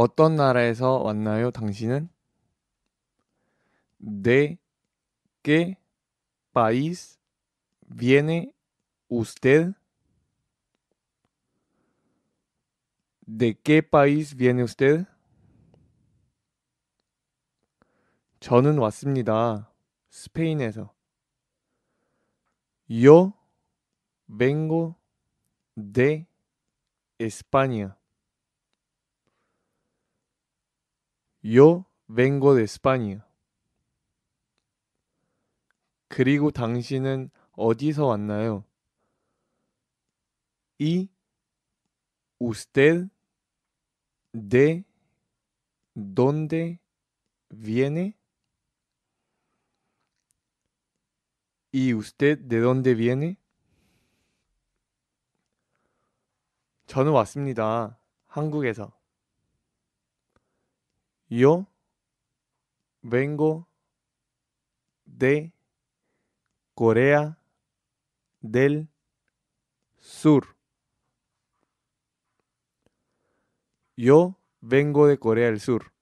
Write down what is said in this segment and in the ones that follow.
어떤 나라에서 왔나요, 당신은? De qué país viene usted? De qué país viene usted? 저는 왔습니다. 스페인에서. Yo vengo de España. Yo vengo de España. 그리고 당신은 어디서 왔나요? Y usted de dónde viene? ¿Y usted de dónde viene? 저는 왔습니다. 한국에서. Yo vengo de Corea del Sur. Yo vengo de Corea del Sur.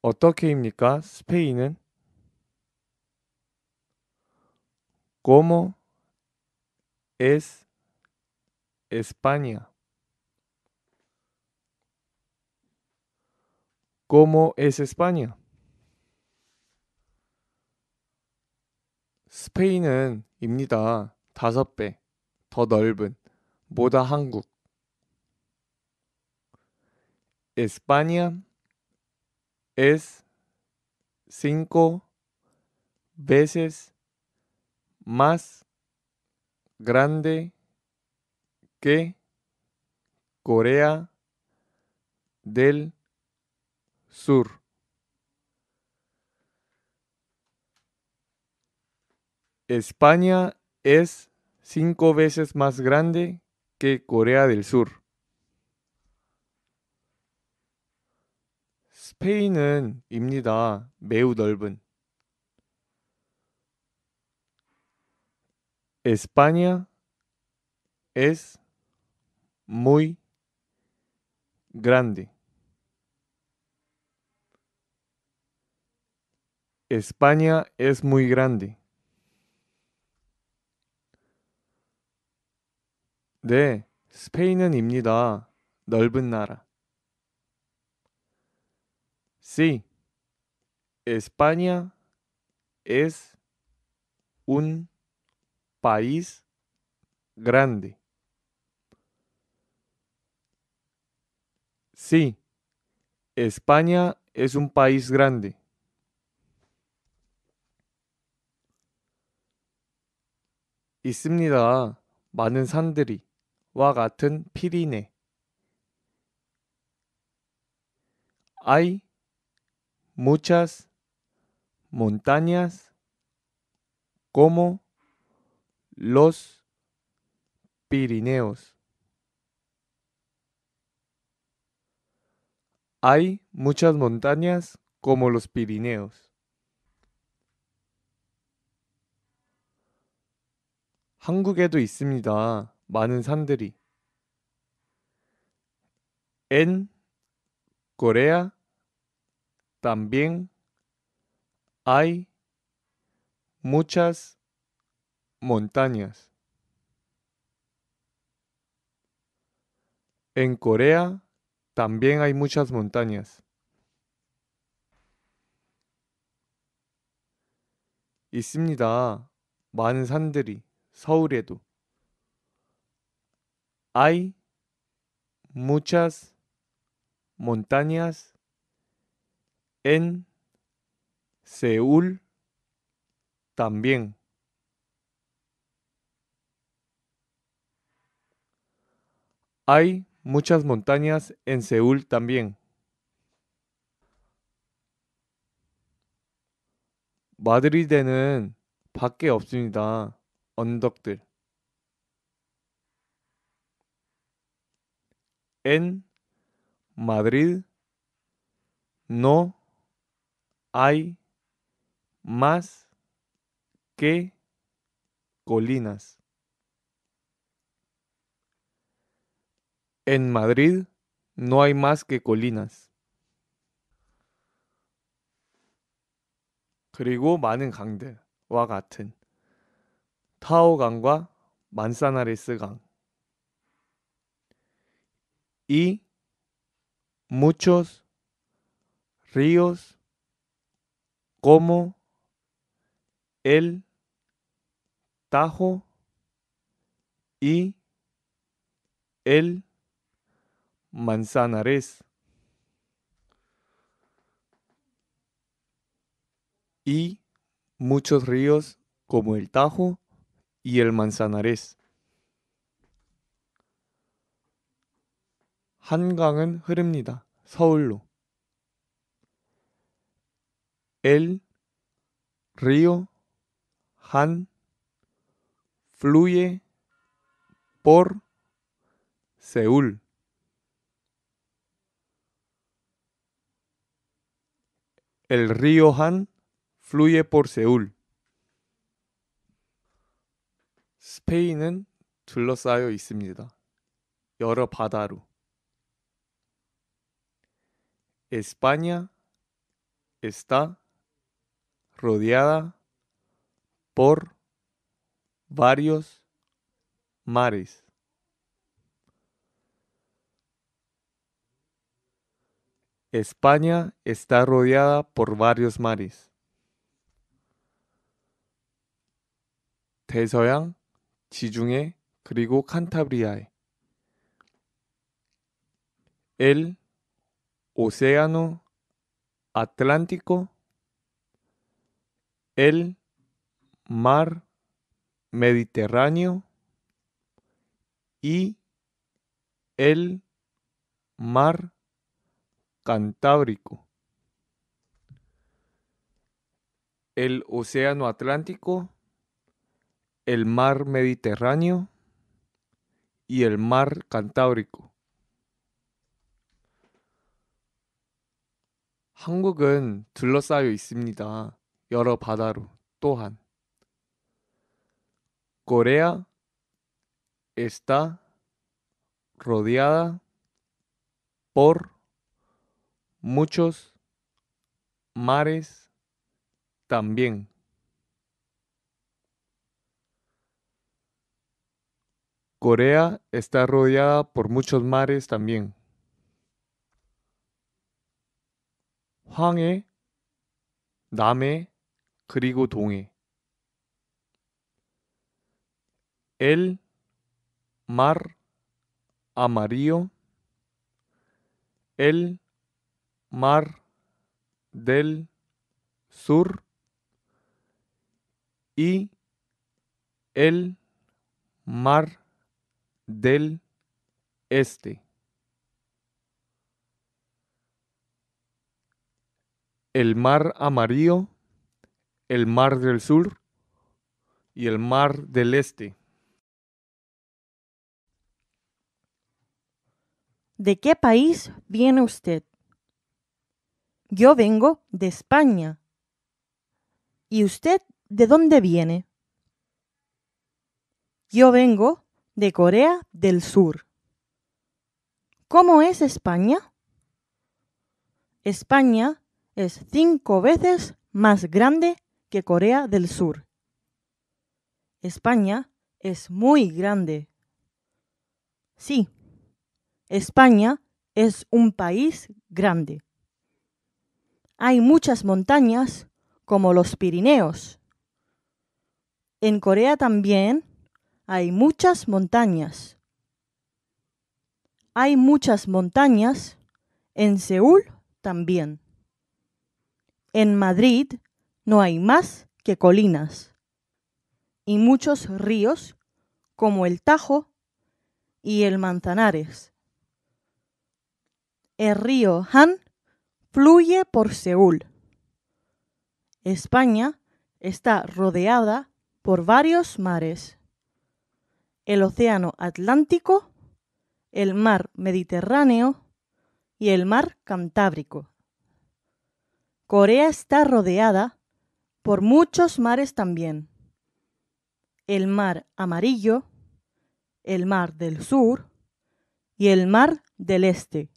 어떻게입니까? 스페인은 ¿Cómo es España? ¿Cómo es España? 스페인은 입니다. 다섯 배. 더 넓은. 뭐다 한국. España es cinco veces más grande que Corea del Sur. España es cinco veces más grande que Corea del Sur. España es muy grande. España es muy grande. De Sí, España es un país grande. Sí, España es un país grande. 있습니다. 많은 산들이 와 Hay muchas montañas como los Pirineos. Hay muchas montañas como los Pirineos. 한국에도 있습니다. 많은 산들이. En Corea también hay muchas montañas. En Corea también hay muchas montañas. 있습니다. 많은 산들이. hay muchas montañas en Seúl también. Hay muchas montañas en Seúl también. 밖에 없습니다. 언덕들 En Madrid no hay más que colinas. En Madrid no hay más que colinas. 그리고 많은 강들와 같은 타오강과 만사나리스강 y muchos ríos como el Tajo y el Manzanares. Y muchos ríos como el Tajo y el manzanares, 한강은 흐릅니다. 서울로. El río Han fluye por Seúl. El río Han fluye por Seúl. 스페인은 둘러싸여 있습니다. 여러 바다로. España está rodeada por varios mares. España está rodeada por varios mares. 대서양 el océano Atlántico el mar Mediterráneo y el mar Cantábrico. El océano Atlántico el mar Mediterráneo y el mar Cantábrico. 한국은 둘러싸여 있습니다. 여러 바다로 Corea está rodeada por muchos mares también. Corea está rodeada por muchos mares también. 황해, Dame, 그리고 El mar amarillo, el mar del sur y el mar del Este. El mar amarillo, el mar del sur y el mar del este. ¿De qué país viene usted? Yo vengo de España. ¿Y usted de dónde viene? Yo vengo de Corea del Sur. ¿Cómo es España? España es cinco veces más grande que Corea del Sur. España es muy grande. Sí, España es un país grande. Hay muchas montañas como los Pirineos. En Corea también hay muchas montañas. Hay muchas montañas en Seúl también. En Madrid no hay más que colinas y muchos ríos como el Tajo y el Manzanares. El río Han fluye por Seúl. España está rodeada por varios mares el Océano Atlántico, el Mar Mediterráneo y el Mar Cantábrico. Corea está rodeada por muchos mares también. El Mar Amarillo, el Mar del Sur y el Mar del Este.